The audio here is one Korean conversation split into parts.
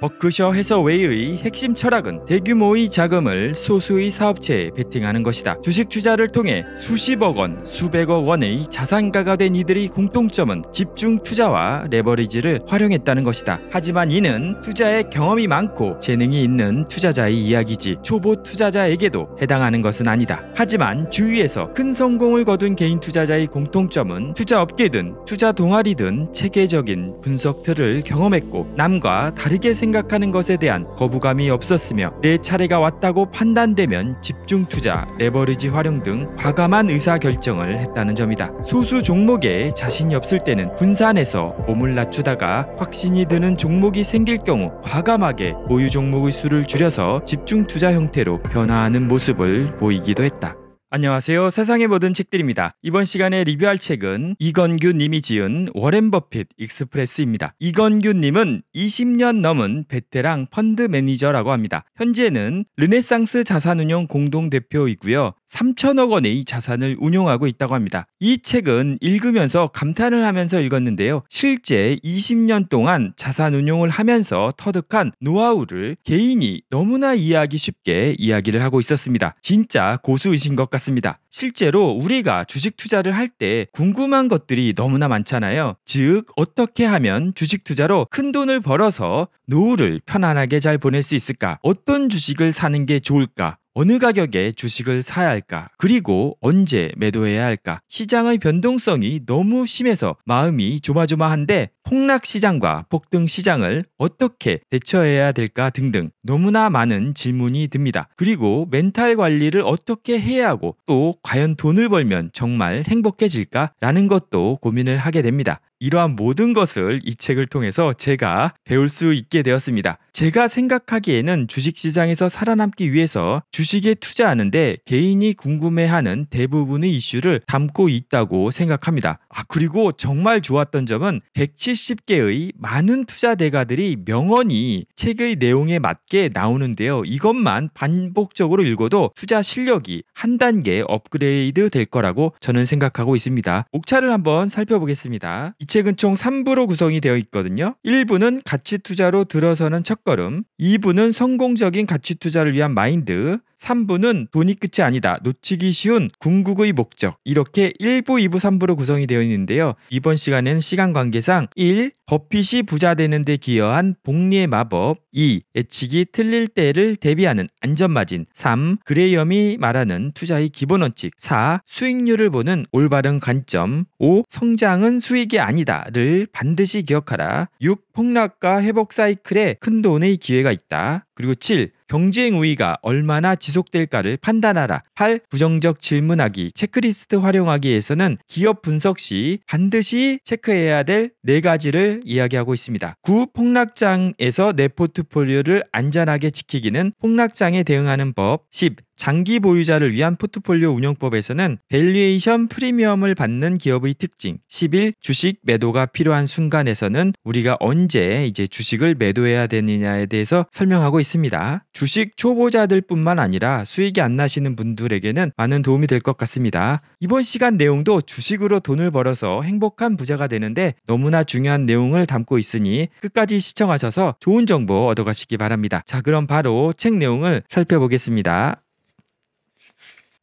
버크셔 해서웨이의 핵심 철학은 대규모의 자금을 소수의 사업체에 베팅하는 것이다. 주식 투자를 통해 수십억 원, 수백억 원의 자산가가 된 이들의 공통점은 집중 투자와 레버리지를 활용했다는 것이다. 하지만 이는 투자에 경험이 많고 재능이 있는 투자자의 이야기지 초보 투자자에게도 해당하는 것은 아니다. 하지만 주위에서 큰 성공을 거둔 개인 투자자의 공통점은 투자 업계든 투자 동아리든 체계적인 분석 틀을 경험했고 남과 다르게 생각 생각하는 것에 대한 거부감이 없었으며 내 차례가 왔다고 판단되면 집중 투자, 레버리지 활용 등 과감한 의사 결정을 했다는 점이다. 소수 종목에 자신이 없을 때는 분산해서 몸을 낮추다가 확신이 드는 종목이 생길 경우 과감하게 보유 종목의 수를 줄여서 집중 투자 형태로 변화하는 모습을 보이기도 했다. 안녕하세요. 세상의 모든 책들입니다. 이번 시간에 리뷰할 책은 이건규 님이 지은 워렌 버핏 익스프레스입니다. 이건규 님은 20년 넘은 베테랑 펀드 매니저라고 합니다. 현재는 르네상스 자산운용 공동대표이고요. 3천억 원의 이 자산을 운용하고 있다고 합니다. 이 책은 읽으면서 감탄을 하면서 읽었는데요. 실제 20년 동안 자산 운용을 하면서 터득한 노하우를 개인이 너무나 이해하기 쉽게 이야기를 하고 있었습니다. 진짜 고수이신 것 같습니다. 실제로 우리가 주식 투자를 할 때 궁금한 것들이 너무나 많잖아요. 즉, 어떻게 하면 주식 투자로 큰 돈을 벌어서 노후를 편안하게 잘 보낼 수 있을까? 어떤 주식을 사는 게 좋을까? 어느 가격에 주식을 사야 할까? 그리고 언제 매도해야 할까? 시장의 변동성이 너무 심해서 마음이 조마조마한데 폭락 시장과 폭등 시장을 어떻게 대처해야 될까 등등 너무나 많은 질문이 듭니다. 그리고 멘탈 관리를 어떻게 해야 하고 또 과연 돈을 벌면 정말 행복해질까라는 것도 고민을 하게 됩니다. 이러한 모든 것을 이 책을 통해서 제가 배울 수 있게 되었습니다. 제가 생각하기에는 주식시장에서 살아남기 위해서 주식에 투자하는데 개인이 궁금해하는 대부분의 이슈를 담고 있다고 생각합니다. 아, 그리고 정말 좋았던 점은 170개의 많은 투자 대가들이 명언이 책의 내용에 맞게 나오는데요. 이것만 반복적으로 읽어도 투자 실력이 한 단계 업그레이드 될 거라고 저는 생각하고 있습니다. 목차를 한번 살펴보겠습니다. 책은 총 3부로 구성이 되어 있거든요. 1부는 가치 투자로 들어서는 첫걸음, 2부는 성공적인 가치 투자를 위한 마인드, 3부는 돈이 끝이 아니다. 놓치기 쉬운 궁극의 목적. 이렇게 1부, 2부, 3부로 구성이 되어 있는데요. 이번 시간엔 시간 관계상 1. 버핏이 부자 되는 데 기여한 복리의 마법 2. 예측이 틀릴 때를 대비하는 안전마진 3. 그레이엄이 말하는 투자의 기본 원칙 4. 수익률을 보는 올바른 관점 5. 성장은 수익이 아니다를 반드시 기억하라 6. 폭락과 회복 사이클에 큰돈의 기회가 있다. 그리고 7. 경쟁 우위가 얼마나 지속될까를 판단하라. 8. 부정적 질문하기, 체크리스트 활용하기에서는 기업 분석 시 반드시 체크해야 될 네 가지를 이야기하고 있습니다. 9. 폭락장에서 내 포트폴리오를 안전하게 지키기는 폭락장에 대응하는 법. 10. 장기 보유자를 위한 포트폴리오 운영법에서는 밸류에이션 프리미엄을 받는 기업의 특징 11 주식 매도가 필요한 순간에서는 우리가 언제 이제 주식을 매도해야 되느냐에 대해서 설명하고 있습니다. 주식 초보자들뿐만 아니라 수익이 안 나시는 분들에게는 많은 도움이 될 것 같습니다. 이번 시간 내용도 주식으로 돈을 벌어서 행복한 부자가 되는데 너무나 중요한 내용을 담고 있으니 끝까지 시청하셔서 좋은 정보 얻어가시기 바랍니다. 자, 그럼 바로 책 내용을 살펴보겠습니다.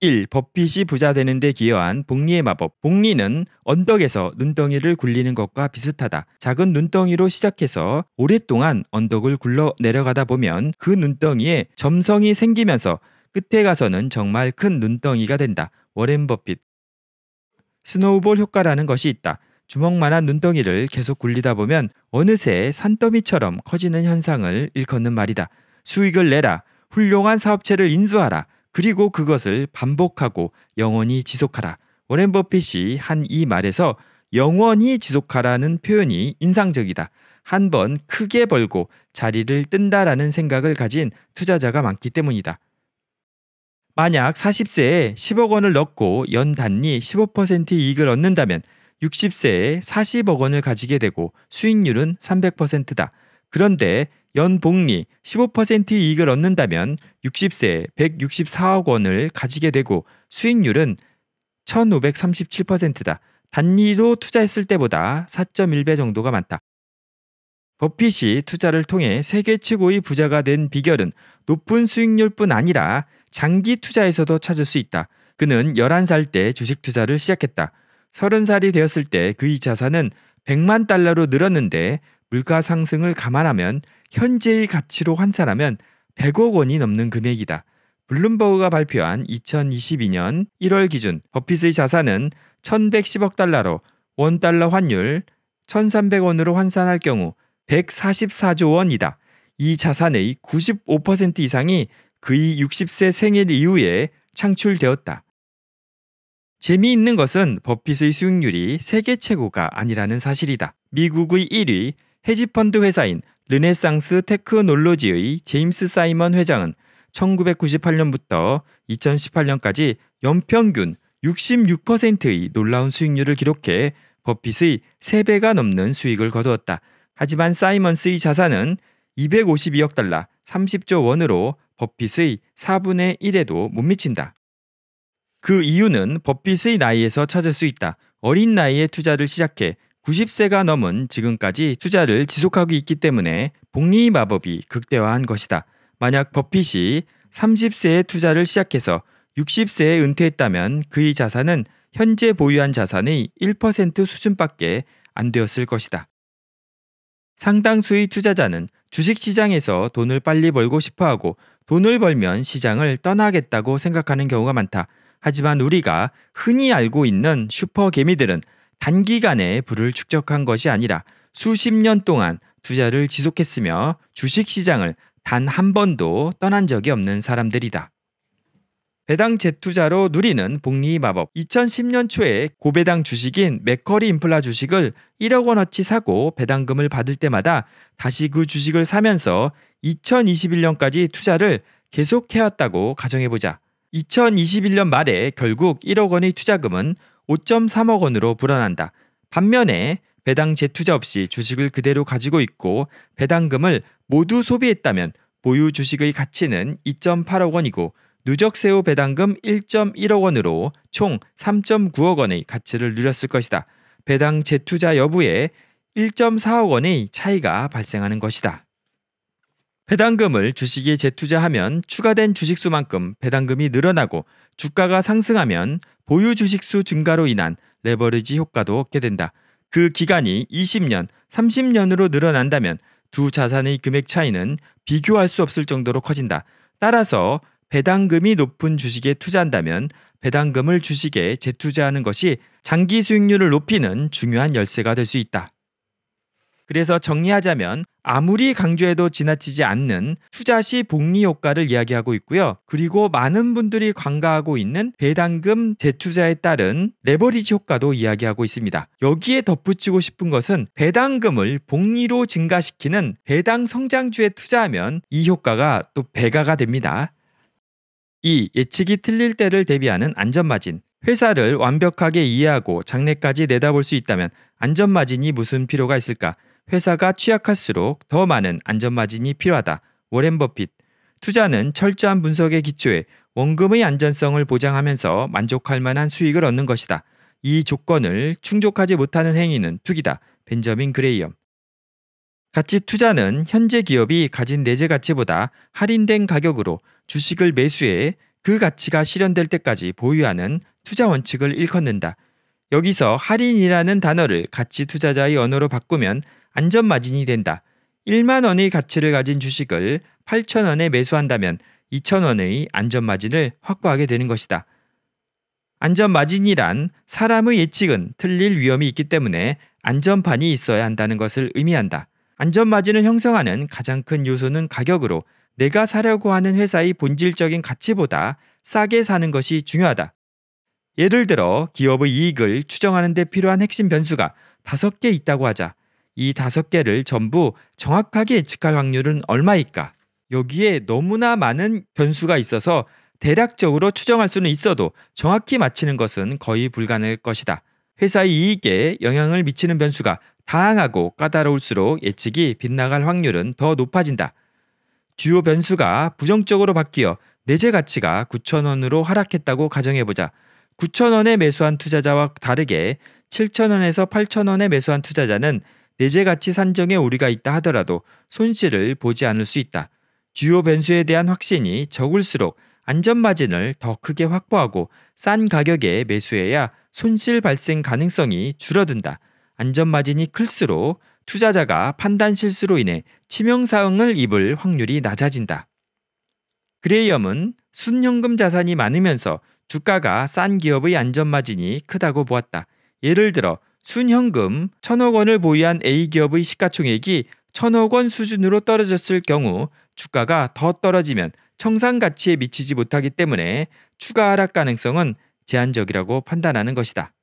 1. 법핏이 부자 되는 데 기여한 복리의 마법. 복리는 언덕에서 눈덩이를 굴리는 것과 비슷하다. 작은 눈덩이로 시작해서 오랫동안 언덕을 굴러 내려가다 보면 그 눈덩이에 점성이 생기면서 끝에 가서는 정말 큰 눈덩이가 된다. 워렌 버핏. 스노우볼 효과라는 것이 있다. 주먹만한 눈덩이를 계속 굴리다 보면 어느새 산더미처럼 커지는 현상을 일컫는 말이다. 수익을 내라. 훌륭한 사업체를 인수하라. 그리고 그것을 반복하고 영원히 지속하라. 워렌 버핏이 한 이 말에서 영원히 지속하라는 표현이 인상적이다. 한 번 크게 벌고 자리를 뜬다라는 생각을 가진 투자자가 많기 때문이다. 만약 40세에 10억 원을 넣고 연 단리 15% 이익을 얻는다면 60세에 40억 원을 가지게 되고 수익률은 300%다. 그런데 연복리 15% 이익을 얻는다면 60세에 164억 원을 가지게 되고 수익률은 1537%다. 단리로 투자했을 때보다 4.1배 정도가 많다. 버핏이 투자를 통해 세계 최고의 부자가 된 비결은 높은 수익률뿐 아니라 장기 투자에서도 찾을 수 있다. 그는 11살 때 주식 투자를 시작했다. 30살이 되었을 때 그의 자산은 100만 달러로 늘었는데 물가 상승을 감안하면 현재의 가치로 환산하면 100억 원이 넘는 금액이다. 블룸버그가 발표한 2022년 1월 기준 버핏의 자산은 1110억 달러로 원달러 환율 1300원으로 환산할 경우 144조 원이다. 이 자산의 95% 이상이 그의 60세 생일 이후에 창출되었다. 재미있는 것은 버핏의 수익률이 세계 최고가 아니라는 사실이다. 미국의 1위, 헤지펀드 회사인 르네상스 테크놀로지의 제임스 사이먼 회장은 1998년부터 2018년까지 연평균 66%의 놀라운 수익률을 기록해 버핏의 3배가 넘는 수익을 거두었다. 하지만 사이먼스의 자산은 252억 달러, 30조 원으로 버핏의 4분의 1에도 못 미친다. 그 이유는 버핏의 나이에서 찾을 수 있다. 어린 나이에 투자를 시작해 90세가 넘은 지금까지 투자를 지속하고 있기 때문에 복리 마법이 극대화한 것이다. 만약 버핏이 30세에 투자를 시작해서 60세에 은퇴했다면 그의 자산은 현재 보유한 자산의 1% 수준밖에 안 되었을 것이다. 상당수의 투자자는 주식시장에서 돈을 빨리 벌고 싶어 하고 돈을 벌면 시장을 떠나겠다고 생각하는 경우가 많다. 하지만 우리가 흔히 알고 있는 슈퍼개미들은 단기간에 부를 축적한 것이 아니라 수십 년 동안 투자를 지속했으며 주식 시장을 단 한 번도 떠난 적이 없는 사람들이다. 배당 재투자로 누리는 복리 마법. 2010년 초에 고배당 주식인 맥커리 인플라 주식을 1억 원어치 사고 배당금을 받을 때마다 다시 그 주식을 사면서 2021년까지 투자를 계속해왔다고 가정해보자. 2021년 말에 결국 1억 원의 투자금은 5.3억 원으로 불어난다. 반면에 배당 재투자 없이 주식을 그대로 가지고 있고 배당금을 모두 소비했다면 보유 주식의 가치는 2.8억 원이고 누적세후 배당금 1.1억 원으로 총 3.9억 원의 가치를 누렸을 것이다. 배당 재투자 여부에 1.4억 원의 차이가 발생하는 것이다. 배당금을 주식에 재투자하면 추가된 주식수만큼 배당금이 늘어나고 주가가 상승하면 보유 주식수 증가로 인한 레버리지 효과도 얻게 된다. 그 기간이 20년, 30년으로 늘어난다면 두 자산의 금액 차이는 비교할 수 없을 정도로 커진다. 따라서 배당금이 높은 주식에 투자한다면 배당금을 주식에 재투자하는 것이 장기 수익률을 높이는 중요한 열쇠가 될 수 있다. 그래서 정리하자면 아무리 강조해도 지나치지 않는 투자 시 복리 효과를 이야기하고 있고요. 그리고 많은 분들이 관가하고 있는 배당금 재투자에 따른 레버리지 효과도 이야기하고 있습니다. 여기에 덧붙이고 싶은 것은 배당금을 복리로 증가시키는 배당 성장주에 투자하면 이 효과가 또 배가가 됩니다. 2. 예측이 틀릴 때를 대비하는 안전마진. 회사를 완벽하게 이해하고 장래까지 내다볼 수 있다면 안전마진이 무슨 필요가 있을까? 회사가 취약할수록 더 많은 안전마진이 필요하다. 워렌 버핏. 투자는 철저한 분석에 기초해 원금의 안전성을 보장하면서 만족할 만한 수익을 얻는 것이다. 이 조건을 충족하지 못하는 행위는 투기다. 벤저민 그레이엄. 가치 투자는 현재 기업이 가진 내재 가치보다 할인된 가격으로 주식을 매수해 그 가치가 실현될 때까지 보유하는 투자 원칙을 일컫는다. 여기서 할인이라는 단어를 가치 투자자의 언어로 바꾸면 안전마진이 된다. 1만 원의 가치를 가진 주식을 8천 원에 매수한다면 2천 원의 안전마진을 확보하게 되는 것이다. 안전마진이란 사람의 예측은 틀릴 위험이 있기 때문에 안전판이 있어야 한다는 것을 의미한다. 안전마진을 형성하는 가장 큰 요소는 가격으로 내가 사려고 하는 회사의 본질적인 가치보다 싸게 사는 것이 중요하다. 예를 들어 기업의 이익을 추정하는 데 필요한 핵심 변수가 5개 있다고 하자. 이 다섯 개를 전부 정확하게 예측할 확률은 얼마일까? 여기에 너무나 많은 변수가 있어서 대략적으로 추정할 수는 있어도 정확히 맞히는 것은 거의 불가능할 것이다. 회사의 이익에 영향을 미치는 변수가 다양하고 까다로울수록 예측이 빗나갈 확률은 더 높아진다. 주요 변수가 부정적으로 바뀌어 내재 가치가 9천원으로 하락했다고 가정해보자. 9천원에 매수한 투자자와 다르게 7천원에서 8천원에 매수한 투자자는 내재 가치 산정에 우리가 있다 하더라도 손실을 보지 않을 수 있다. 주요 변수에 대한 확신이 적을수록 안전 마진을 더 크게 확보하고 싼 가격에 매수해야 손실 발생 가능성이 줄어든다. 안전 마진이 클수록 투자자가 판단 실수로 인해 치명 사항을 입을 확률이 낮아진다. 그레이엄은 순현금 자산이 많으면서 주가가 싼 기업의 안전 마진이 크다고 보았다. 예를 들어 순현금 1 0 0 0억 원을 보유한 A기업의 시가총액이 1 0 0 0억원 수준으로 떨어졌을 경우 주가가 더 떨어지면 청산 가치에 미치지 못하기 때문에 추가 하락 가능성은 제한적이라고 판단하는 것이다.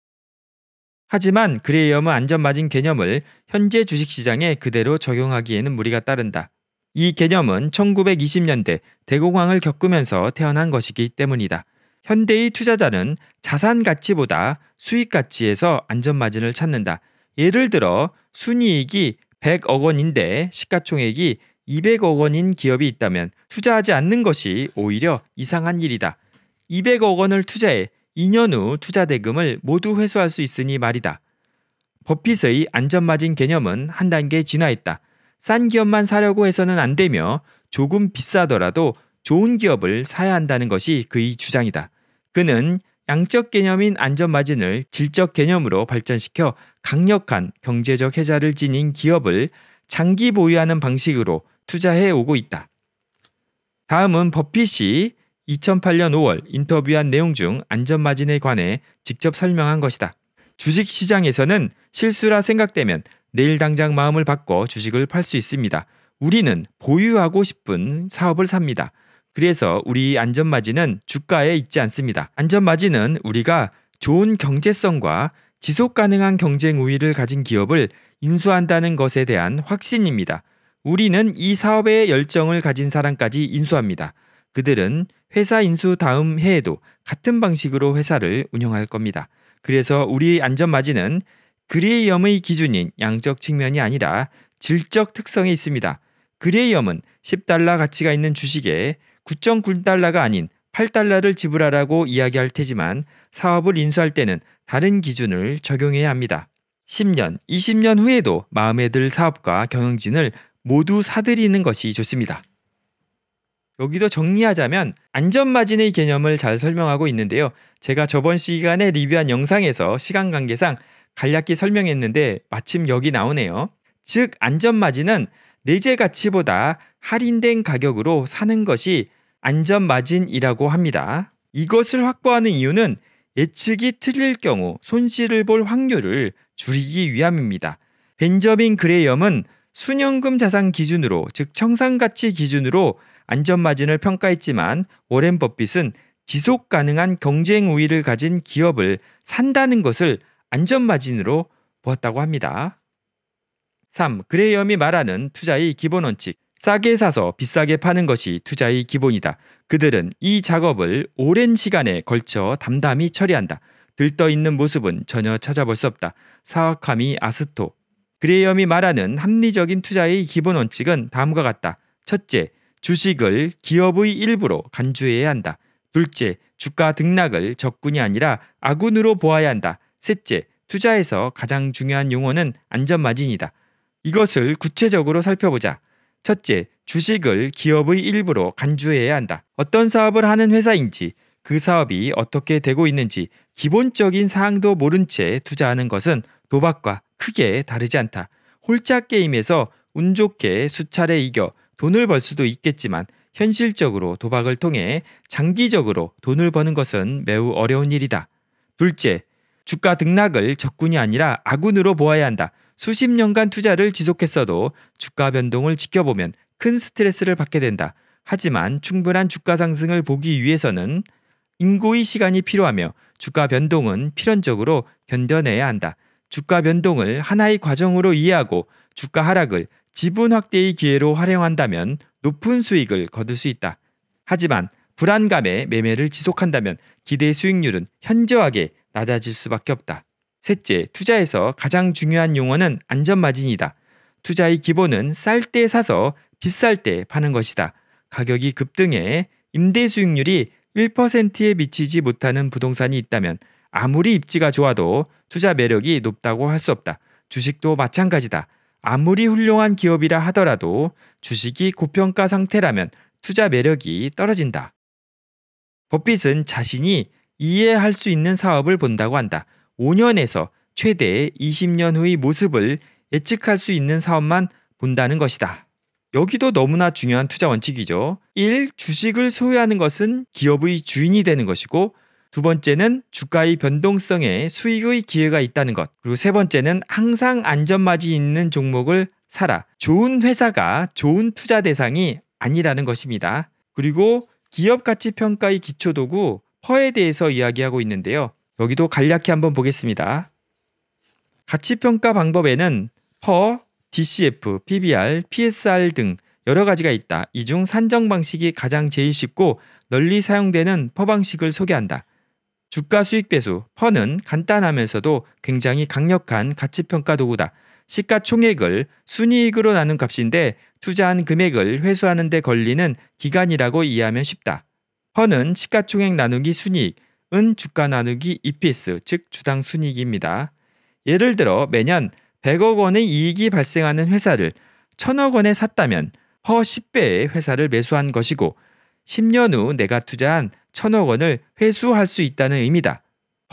하지만 그레이엄의 안전마진 개념을 현재 주식시장에 그대로 적용하기에는 무리가 따른다. 이 개념은 1920년대 대공황을 겪으면서 태어난 것이기 때문이다. 현대의 투자자는 자산 가치보다 수익 가치에서 안전 마진을 찾는다. 예를 들어 순이익이 100억 원인데 시가총액이 200억 원인 기업이 있다면 투자하지 않는 것이 오히려 이상한 일이다. 200억 원을 투자해 2년 후 투자 대금을 모두 회수할 수 있으니 말이다. 버핏의 안전마진 개념은 한 단계 진화했다. 싼 기업만 사려고 해서는 안 되며 조금 비싸더라도 좋은 기업을 사야 한다는 것이 그의 주장이다. 그는 양적 개념인 안전마진을 질적 개념으로 발전시켜 강력한 경제적 해자를 지닌 기업을 장기 보유하는 방식으로 투자해 오고 있다. 다음은 버핏이 2008년 5월 인터뷰한 내용 중 안전마진에 관해 직접 설명한 것이다. 주식 시장에서는 실수라 생각되면 내일 당장 마음을 바꿔 주식을 팔 수 있습니다. 우리는 보유하고 싶은 사업을 삽니다. 그래서 우리 안전마진은 주가에 있지 않습니다. 안전마진은 우리가 좋은 경제성과 지속 가능한 경쟁 우위를 가진 기업을 인수한다는 것에 대한 확신입니다. 우리는 이 사업에 열정을 가진 사람까지 인수합니다. 그들은 회사 인수 다음 해에도 같은 방식으로 회사를 운영할 겁니다. 그래서 우리 안전마진은 그레이엄의 기준인 양적 측면이 아니라 질적 특성에 있습니다. 그레이엄은 10달러 가치가 있는 주식에 9.9달러가 아닌 8달러를 지불하라고 이야기할 테지만 사업을 인수할 때는 다른 기준을 적용해야 합니다. 10년, 20년 후에도 마음에 들 사업과 경영진을 모두 사들이는 것이 좋습니다. 여기도 정리하자면 안전마진의 개념을 잘 설명하고 있는데요. 제가 저번 시간에 리뷰한 영상에서 시간 관계상 간략히 설명했는데 마침 여기 나오네요. 즉, 안전마진은 내재 가치보다 할인된 가격으로 사는 것이 안전 마진이라고 합니다. 이것을 확보하는 이유는 예측이 틀릴 경우 손실을 볼 확률을 줄이기 위함입니다. 벤저민 그레이엄은 순현금 자산 기준으로 즉 청산 가치 기준으로 안전 마진을 평가했지만 워렌 버핏은 지속 가능한 경쟁 우위를 가진 기업을 산다는 것을 안전 마진으로 보았다고 합니다. 3. 그레이엄이 말하는 투자의 기본 원칙. 싸게 사서 비싸게 파는 것이 투자의 기본이다. 그들은 이 작업을 오랜 시간에 걸쳐 담담히 처리한다. 들떠 있는 모습은 전혀 찾아볼 수 없다. 사악함이 아스토. 그레이엄이 말하는 합리적인 투자의 기본 원칙은 다음과 같다. 첫째, 주식을 기업의 일부로 간주해야 한다. 둘째, 주가 등락을 적군이 아니라 아군으로 보아야 한다. 셋째, 투자에서 가장 중요한 용어는 안전마진이다. 이것을 구체적으로 살펴보자. 첫째, 주식을 기업의 일부로 간주해야 한다. 어떤 사업을 하는 회사인지, 그 사업이 어떻게 되고 있는지 기본적인 사항도 모른 채 투자하는 것은 도박과 크게 다르지 않다. 홀짝 게임에서 운 좋게 수차례 이겨 돈을 벌 수도 있겠지만 현실적으로 도박을 통해 장기적으로 돈을 버는 것은 매우 어려운 일이다. 둘째, 주가 등락을 적군이 아니라 아군으로 보아야 한다. 수십 년간 투자를 지속했어도 주가 변동을 지켜보면 큰 스트레스를 받게 된다. 하지만 충분한 주가 상승을 보기 위해서는 인고의 시간이 필요하며 주가 변동은 필연적으로 견뎌내야 한다. 주가 변동을 하나의 과정으로 이해하고 주가 하락을 지분 확대의 기회로 활용한다면 높은 수익을 거둘 수 있다. 하지만 불안감에 매매를 지속한다면 기대 수익률은 현저하게 낮아질 수밖에 없다. 셋째, 투자에서 가장 중요한 용어는 안전마진이다. 투자의 기본은 쌀 때 사서 비쌀 때 파는 것이다. 가격이 급등해 임대 수익률이 1%에 미치지 못하는 부동산이 있다면 아무리 입지가 좋아도 투자 매력이 높다고 할 수 없다. 주식도 마찬가지다. 아무리 훌륭한 기업이라 하더라도 주식이 고평가 상태라면 투자 매력이 떨어진다. 버핏은 자신이 이해할 수 있는 사업을 본다고 한다. 5년에서 최대 20년 후의 모습을 예측할 수 있는 사업만 본다는 것이다. 여기도 너무나 중요한 투자 원칙이죠. 1. 주식을 소유하는 것은 기업의 주인이 되는 것이고 두 번째는 주가의 변동성에 수익의 기회가 있다는 것. 그리고 세 번째는 항상 안전마지 있는 종목을 사라. 좋은 회사가 좋은 투자 대상이 아니라는 것입니다. 그리고 기업 가치 평가의 기초 도구 퍼에 대해서 이야기하고 있는데요. 여기도 간략히 한번 보겠습니다. 가치평가 방법에는 퍼, DCF, PBR, PSR 등 여러 가지가 있다. 이 중 산정 방식이 가장 제일 쉽고 널리 사용되는 퍼 방식을 소개한다. 주가 수익 배수 퍼는 간단하면서도 굉장히 강력한 가치 평가 도구다. 시가 총액을 순이익으로 나눈 값인데 투자한 금액을 회수하는 데 걸리는 기간이라고 이해하면 쉽다. 퍼는 시가총액 나누기 순이익, 은 주가 나누기 EPS 즉 주당 순이익입니다. 예를 들어 매년 100억 원의 이익이 발생하는 회사를 1000억 원에 샀다면 허 10배의 회사를 매수한 것이고 10년 후 내가 투자한 1000억 원을 회수할 수 있다는 의미다.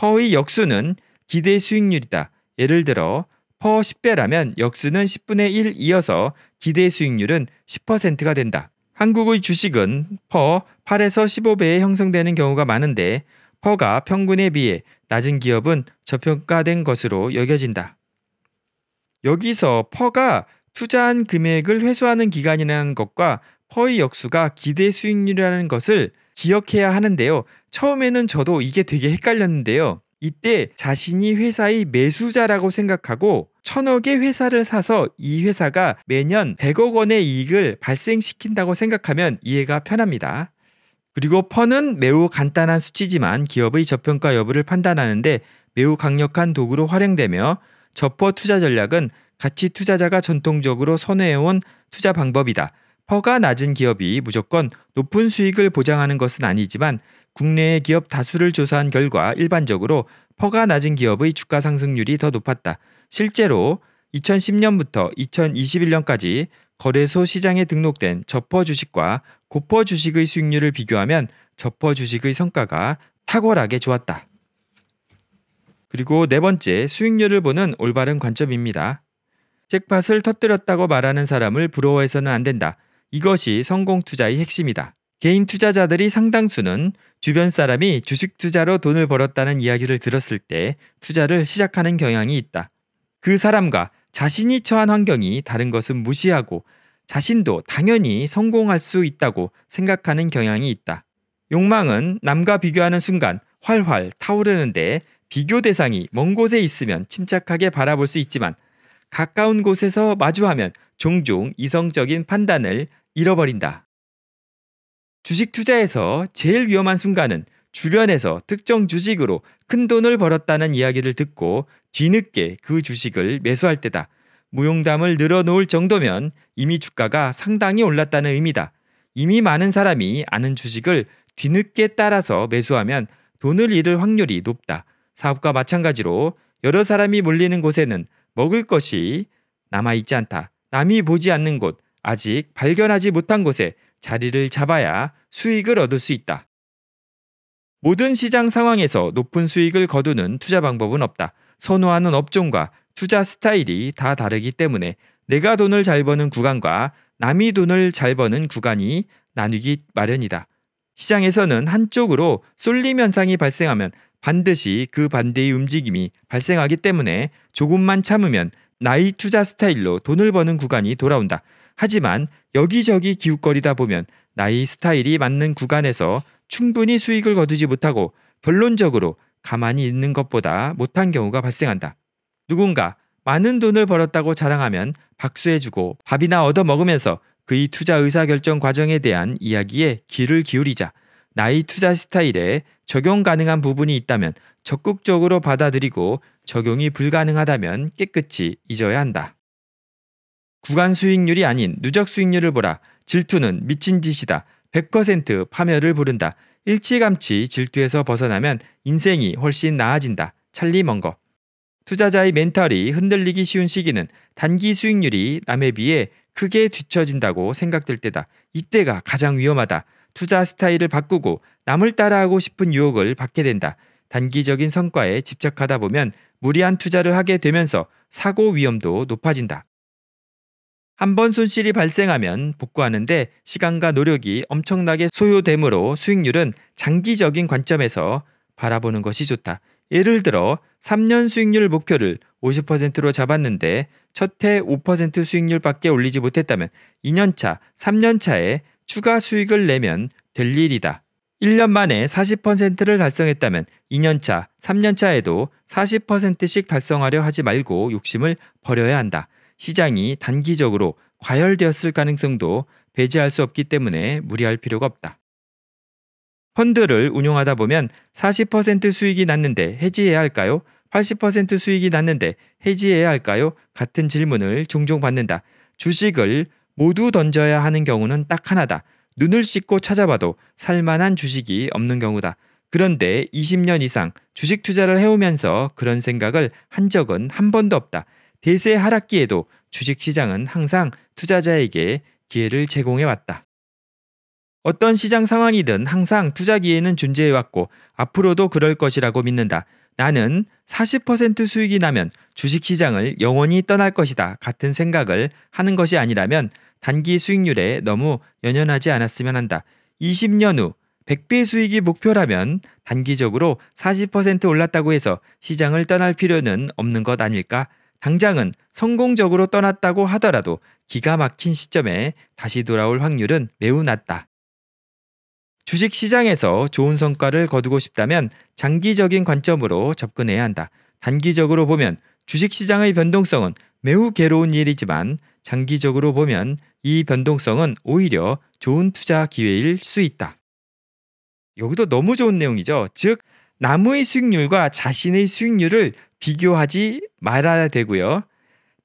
허의 역수는 기대 수익률이다. 예를 들어 허 10배라면 역수는 10분의 1 이어서 기대 수익률은 10%가 된다. 한국의 주식은 퍼 8에서 15배에 형성되는 경우가 많은데 허가 평균에 비해 낮은 기업은 저평가된 것으로 여겨진다. 여기서 퍼가 투자한 금액을 회수하는 기간이라는 것과 퍼의 역수가 기대 수익률이라는 것을 기억해야 하는데요. 처음에는 저도 이게 되게 헷갈렸는데요. 이때 자신이 회사의 매수자라고 생각하고 천억의 회사를 사서 이 회사가 매년 100억 원의 이익을 발생시킨다고 생각하면 이해가 편합니다. 그리고 펀은 매우 간단한 수치지만 기업의 저평가 여부를 판단하는데 매우 강력한 도구로 활용되며 저퍼 투자 전략은 가치 투자자가 전통적으로 선호해온 투자 방법이다. 퍼가 낮은 기업이 무조건 높은 수익을 보장하는 것은 아니지만 국내의 기업 다수를 조사한 결과 일반적으로 퍼가 낮은 기업의 주가 상승률이 더 높았다. 실제로 2010년부터 2021년까지 거래소 시장에 등록된 저퍼 주식과 고퍼 주식의 수익률을 비교하면 저퍼 주식의 성과가 탁월하게 좋았다. 그리고 네 번째, 수익률을 보는 올바른 관점입니다. 잭팟을 터뜨렸다고 말하는 사람을 부러워해서는 안 된다. 이것이 성공 투자의 핵심이다. 개인 투자자들이 상당수는 주변 사람이 주식 투자로 돈을 벌었다는 이야기를 들었을 때 투자를 시작하는 경향이 있다. 그 사람과 자신이 처한 환경이 다른 것은 무시하고 자신도 당연히 성공할 수 있다고 생각하는 경향이 있다. 욕망은 남과 비교하는 순간 활활 타오르는데 비교 대상이 먼 곳에 있으면 침착하게 바라볼 수 있지만 가까운 곳에서 마주하면 종종 이성적인 판단을 잃어버린다. 주식 투자에서 제일 위험한 순간은 주변에서 특정 주식으로 큰 돈을 벌었다는 이야기를 듣고 뒤늦게 그 주식을 매수할 때다. 무용담을 늘어놓을 정도면 이미 주가가 상당히 올랐다는 의미다. 이미 많은 사람이 아는 주식을 뒤늦게 따라서 매수하면 돈을 잃을 확률이 높다. 사업과 마찬가지로 여러 사람이 몰리는 곳에는 먹을 것이 남아있지 않다. 남이 보지 않는 곳, 아직 발견하지 못한 곳에 자리를 잡아야 수익을 얻을 수 있다. 모든 시장 상황에서 높은 수익을 거두는 투자 방법은 없다. 선호하는 업종과 투자 스타일이 다 다르기 때문에 내가 돈을 잘 버는 구간과 남이 돈을 잘 버는 구간이 나뉘기 마련이다. 시장에서는 한쪽으로 쏠림 현상이 발생하면 반드시 그 반대의 움직임이 발생하기 때문에 조금만 참으면 나의 투자 스타일로 돈을 버는 구간이 돌아온다. 하지만 여기저기 기웃거리다 보면 나의 스타일이 맞는 구간에서 충분히 수익을 거두지 못하고 결론적으로 가만히 있는 것보다 못한 경우가 발생한다. 누군가 많은 돈을 벌었다고 자랑하면 박수해주고 밥이나 얻어먹으면서 그의 투자 의사결정 과정에 대한 이야기에 귀를 기울이자 나의 투자 스타일에 적용 가능한 부분이 있다면 적극적으로 받아들이고 적용이 불가능하다면 깨끗이 잊어야 한다. 구간 수익률이 아닌 누적 수익률을 보라. 질투는 미친 짓이다. 100% 파멸을 부른다. 일찌감치 질투에서 벗어나면 인생이 훨씬 나아진다. 찰리 먼거. 투자자의 멘탈이 흔들리기 쉬운 시기는 단기 수익률이 남에 비해 크게 뒤처진다고 생각될 때다. 이때가 가장 위험하다. 투자 스타일을 바꾸고 남을 따라하고 싶은 유혹을 받게 된다. 단기적인 성과에 집착하다 보면 무리한 투자를 하게 되면서 사고 위험도 높아진다. 한 번 손실이 발생하면 복구하는데 시간과 노력이 엄청나게 소요되므로 수익률은 장기적인 관점에서 바라보는 것이 좋다. 예를 들어 3년 수익률 목표를 50%로 잡았는데 첫해5% 수익률밖에 올리지 못했다면 2년차, 3년차에 추가 수익을 내면 될 일이다. 1년 만에 40%를 달성했다면 2년차, 3년차에도 40%씩 달성하려 하지 말고 욕심을 버려야 한다. 시장이 단기적으로 과열되었을 가능성도 배제할 수 없기 때문에 무리할 필요가 없다. 펀드를 운용하다 보면 40% 수익이 났는데 해지해야 할까요? 80% 수익이 났는데 해지해야 할까요? 같은 질문을 종종 받는다. 주식을 모두 던져야 하는 경우는 딱 하나다. 눈을 씻고 찾아봐도 살만한 주식이 없는 경우다. 그런데 20년 이상 주식 투자를 해오면서 그런 생각을 한 적은 한 번도 없다. 대세 하락기에도 주식 시장은 항상 투자자에게 기회를 제공해 왔다. 어떤 시장 상황이든 항상 투자 기회는 존재해왔고 앞으로도 그럴 것이라고 믿는다. 나는 40% 수익이 나면 주식 시장을 영원히 떠날 것이다. 같은 생각을 하는 것이 아니라면 단기 수익률에 너무 연연하지 않았으면 한다. 20년 후 100배 수익이 목표라면 단기적으로 40% 올랐다고 해서 시장을 떠날 필요는 없는 것 아닐까? 당장은 성공적으로 떠났다고 하더라도 기가 막힌 시점에 다시 돌아올 확률은 매우 낮다. 주식 시장에서 좋은 성과를 거두고 싶다면 장기적인 관점으로 접근해야 한다. 단기적으로 보면 주식 시장의 변동성은 매우 괴로운 일이지만 장기적으로 보면 이 변동성은 오히려 좋은 투자 기회일 수 있다. 여기도 너무 좋은 내용이죠. 즉, 나무의 수익률과 자신의 수익률을 비교하지 말아야 되고요.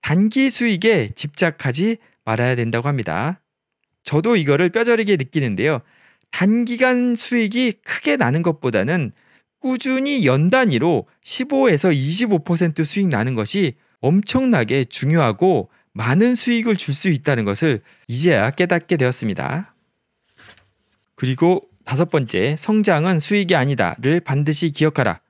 단기 수익에 집착하지 말아야 된다고 합니다. 저도 이거를 뼈저리게 느끼는데요. 단기간 수익이 크게 나는 것보다는 꾸준히 연 단위로 15에서 25% 수익 나는 것이 엄청나게 중요하고 많은 수익을 줄 수 있다는 것을 이제야 깨닫게 되었습니다. 그리고 다섯 번째, 성장은 수익이 아니다를 반드시 기억하라.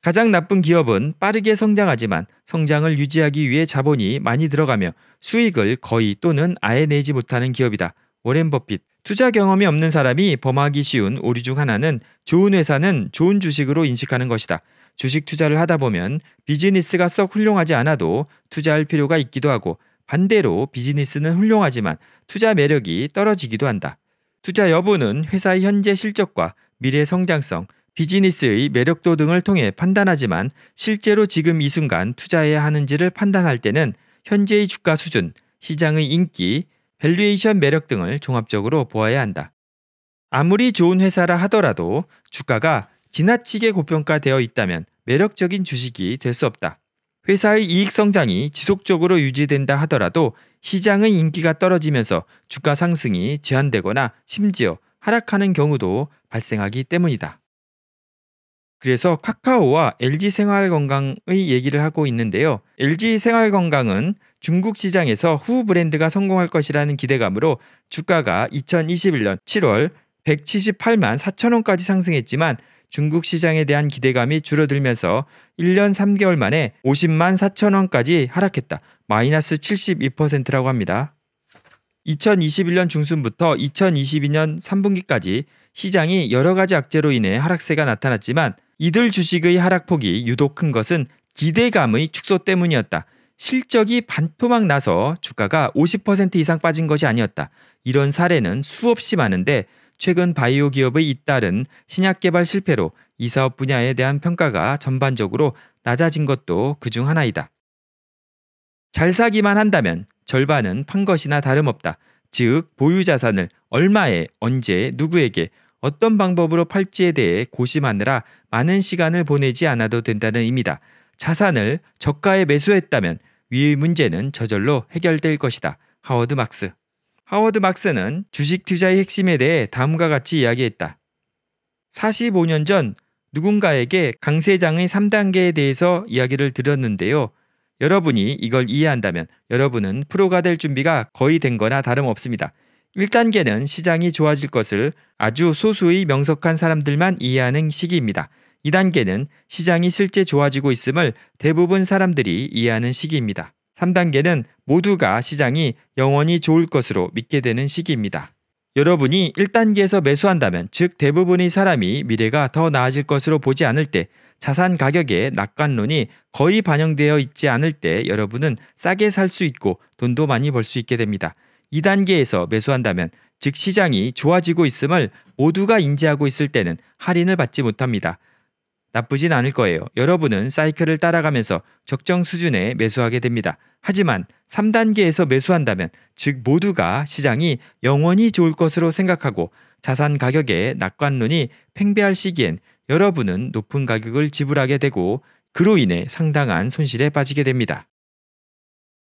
가장 나쁜 기업은 빠르게 성장하지만 성장을 유지하기 위해 자본이 많이 들어가며 수익을 거의 또는 아예 내지 못하는 기업이다. 워렌 버핏 투자 경험이 없는 사람이 범하기 쉬운 오류 중 하나는 좋은 회사는 좋은 주식으로 인식하는 것이다. 주식 투자를 하다 보면 비즈니스가 썩 훌륭하지 않아도 투자할 필요가 있기도 하고 반대로 비즈니스는 훌륭하지만 투자 매력이 떨어지기도 한다. 투자 여부는 회사의 현재 실적과 미래 성장성, 비즈니스의 매력도 등을 통해 판단하지만 실제로 지금 이 순간 투자해야 하는지를 판단할 때는 현재의 주가 수준, 시장의 인기, 밸류에이션 매력 등을 종합적으로 보아야 한다. 아무리 좋은 회사라 하더라도 주가가 지나치게 고평가되어 있다면 매력적인 주식이 될 수 없다. 회사의 이익 성장이 지속적으로 유지된다 하더라도 시장의 인기가 떨어지면서 주가 상승이 제한되거나 심지어 하락하는 경우도 발생하기 때문이다. 그래서 카카오와 LG 생활건강의 얘기를 하고 있는데요. LG 생활건강은 중국 시장에서 후 브랜드가 성공할 것이라는 기대감으로 주가가 2021년 7월 178만 4천 원까지 상승했지만 중국 시장에 대한 기대감이 줄어들면서 1년 3개월 만에 50만 4천 원까지 하락했다. 마이너스 72%라고 합니다. 2021년 중순부터 2022년 3분기까지 시장이 여러 가지 악재로 인해 하락세가 나타났지만 이들 주식의 하락폭이 유독 큰 것은 기대감의 축소 때문이었다. 실적이 반토막 나서 주가가 50% 이상 빠진 것이 아니었다. 이런 사례는 수없이 많은데 최근 바이오 기업의 잇따른 신약 개발 실패로 이 사업 분야에 대한 평가가 전반적으로 낮아진 것도 그 중 하나이다. 잘 사기만 한다면 절반은 판 것이나 다름없다. 즉, 보유 자산을 얼마에, 언제, 누구에게, 어떤 방법으로 팔지에 대해 고심하느라 많은 시간을 보내지 않아도 된다는 의미다. 자산을 저가에 매수했다면 위의 문제는 저절로 해결될 것이다. 하워드 막스. 하워드 막스는 주식 투자의 핵심에 대해 다음과 같이 이야기했다. 45년 전 누군가에게 강세장의 3단계에 대해서 이야기를 드렸는데요. 여러분이 이걸 이해한다면 여러분은 프로가 될 준비가 거의 된 거나 다름없습니다. 1단계는 시장이 좋아질 것을 아주 소수의 명석한 사람들만 이해하는 시기입니다. 2단계는 시장이 실제 좋아지고 있음을 대부분 사람들이 이해하는 시기입니다. 3단계는 모두가 시장이 영원히 좋을 것으로 믿게 되는 시기입니다. 여러분이 1단계에서 매수한다면 즉 대부분의 사람이 미래가 더 나아질 것으로 보지 않을 때 자산 가격의 낙관론이 거의 반영되어 있지 않을 때 여러분은 싸게 살 수 있고 돈도 많이 벌 수 있게 됩니다. 2단계에서 매수한다면 즉 시장이 좋아지고 있음을 모두가 인지하고 있을 때는 할인을 받지 못합니다. 나쁘진 않을 거예요. 여러분은 사이클을 따라가면서 적정 수준에 매수하게 됩니다. 하지만 3단계에서 매수한다면 즉 모두가 시장이 영원히 좋을 것으로 생각하고 자산 가격의 낙관론이 팽배할 시기엔 여러분은 높은 가격을 지불하게 되고 그로 인해 상당한 손실에 빠지게 됩니다.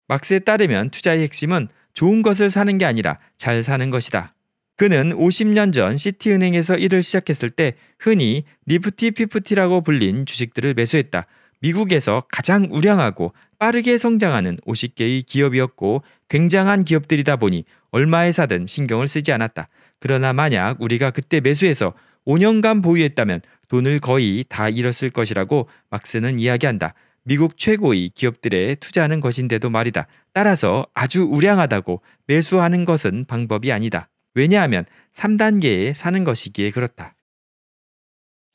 막스에 따르면 투자의 핵심은 좋은 것을 사는 게 아니라 잘 사는 것이다. 그는 50년 전 시티은행에서 일을 시작했을 때 흔히 니프티 피프티라고 불린 주식들을 매수했다. 미국에서 가장 우량하고 빠르게 성장하는 50개의 기업이었고 굉장한 기업들이다 보니 얼마에 사든 신경을 쓰지 않았다. 그러나 만약 우리가 그때 매수해서 5년간 보유했다면 돈을 거의 다 잃었을 것이라고 막스는 이야기한다. 미국 최고의 기업들에 투자하는 것인데도 말이다. 따라서 아주 우량하다고 매수하는 것은 방법이 아니다. 왜냐하면 3단계에 사는 것이기에 그렇다.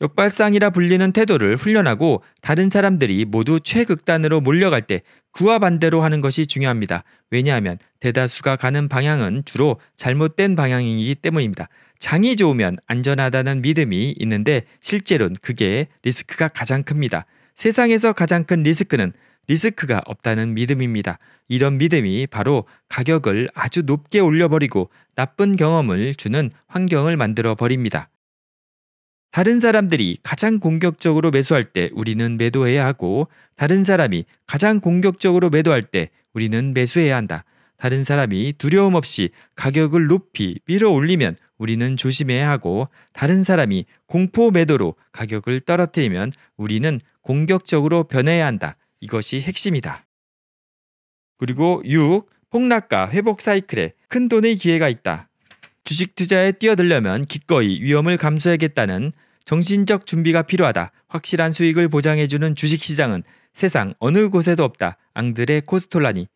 역발상이라 불리는 태도를 훈련하고 다른 사람들이 모두 최극단으로 몰려갈 때 그와 반대로 하는 것이 중요합니다. 왜냐하면 대다수가 가는 방향은 주로 잘못된 방향이기 때문입니다. 장이 좋으면 안전하다는 믿음이 있는데 실제로는 그게 리스크가 가장 큽니다. 세상에서 가장 큰 리스크는 리스크가 없다는 믿음입니다. 이런 믿음이 바로 가격을 아주 높게 올려버리고 나쁜 경험을 주는 환경을 만들어 버립니다. 다른 사람들이 가장 공격적으로 매수할 때 우리는 매도해야 하고 다른 사람이 가장 공격적으로 매도할 때 우리는 매수해야 한다. 다른 사람이 두려움 없이 가격을 높이 밀어 올리면 우리는 조심해야 하고 다른 사람이 공포 매도로 가격을 떨어뜨리면 우리는 공격적으로 변해야 한다. 이것이 핵심이다. 그리고 6. 폭락과 회복 사이클에 큰 돈의 기회가 있다. 주식 투자에 뛰어들려면 기꺼이 위험을 감수하겠다는 정신적 준비가 필요하다. 확실한 수익을 보장해주는 주식 시장은 세상 어느 곳에도 없다. 앙드레 코스톨라니.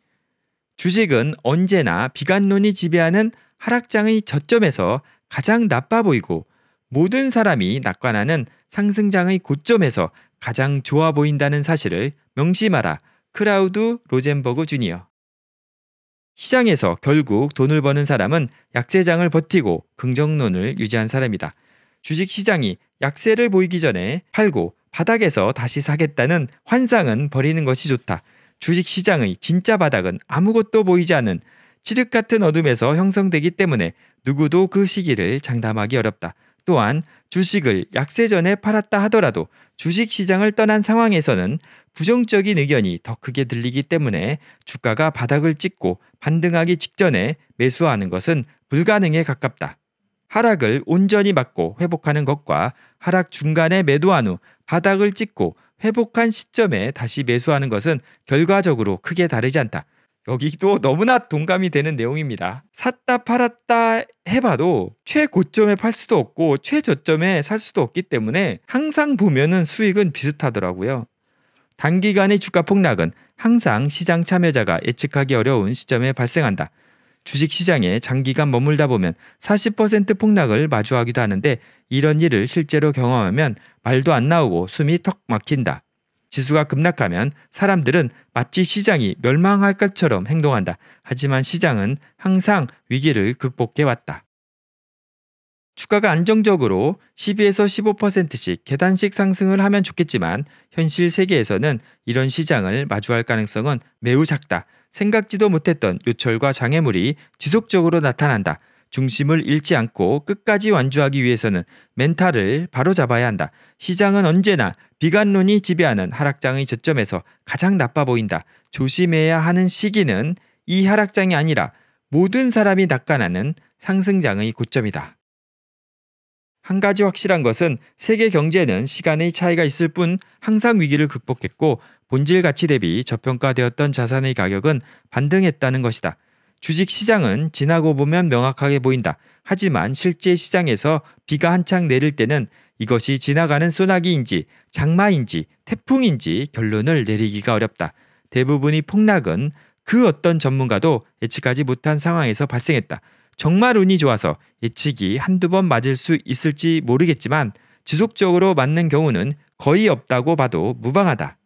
주식은 언제나 비관론이 지배하는 하락장의 저점에서 가장 나빠 보이고 모든 사람이 낙관하는 상승장의 고점에서 가장 좋아 보인다는 사실을 명심하라. 크라우드 로젠버그 주니어. 시장에서 결국 돈을 버는 사람은 약세장을 버티고 긍정론을 유지한 사람이다. 주식 시장이 약세를 보이기 전에 팔고 바닥에서 다시 사겠다는 환상은 버리는 것이 좋다. 주식 시장의 진짜 바닥은 아무것도 보이지 않은 칠흑 같은 어둠에서 형성되기 때문에 누구도 그 시기를 장담하기 어렵다. 또한 주식을 약세 전에 팔았다 하더라도 주식 시장을 떠난 상황에서는 부정적인 의견이 더 크게 들리기 때문에 주가가 바닥을 찍고 반등하기 직전에 매수하는 것은 불가능에 가깝다. 하락을 온전히 막고 회복하는 것과 하락 중간에 매도한 후 바닥을 찍고 회복한 시점에 다시 매수하는 것은 결과적으로 크게 다르지 않다. 여기도 너무나 동감이 되는 내용입니다. 샀다 팔았다 해봐도 최고점에 팔 수도 없고 최저점에 살 수도 없기 때문에 항상 보면은 수익은 비슷하더라고요. 단기간의 주가 폭락은 항상 시장 참여자가 예측하기 어려운 시점에 발생한다. 주식 시장에 장기간 머물다 보면 40% 폭락을 마주하기도 하는데 이런 일을 실제로 경험하면 말도 안 나오고 숨이 턱 막힌다. 지수가 급락하면 사람들은 마치 시장이 멸망할 것처럼 행동한다. 하지만 시장은 항상 위기를 극복해 왔다. 주가가 안정적으로 12에서 15%씩 계단식 상승을 하면 좋겠지만 현실 세계에서는 이런 시장을 마주할 가능성은 매우 작다. 생각지도 못했던 요철과 장애물이 지속적으로 나타난다. 중심을 잃지 않고 끝까지 완주하기 위해서는 멘탈을 바로잡아야 한다. 시장은 언제나 비관론이 지배하는 하락장의 저점에서 가장 나빠 보인다. 조심해야 하는 시기는 이 하락장이 아니라 모든 사람이 낙관하는 상승장의 고점이다. 한 가지 확실한 것은 세계 경제는 시간의 차이가 있을 뿐 항상 위기를 극복했고 본질 가치 대비 저평가되었던 자산의 가격은 반등했다는 것이다. 주식 시장은 지나고 보면 명확하게 보인다. 하지만 실제 시장에서 비가 한창 내릴 때는 이것이 지나가는 소나기인지 장마인지 태풍인지 결론을 내리기가 어렵다. 대부분이 폭락은 그 어떤 전문가도 예측하지 못한 상황에서 발생했다. 정말 운이 좋아서 예측이 한두 번 맞을 수 있을지 모르겠지만 지속적으로 맞는 경우는 거의 없다고 봐도 무방하다.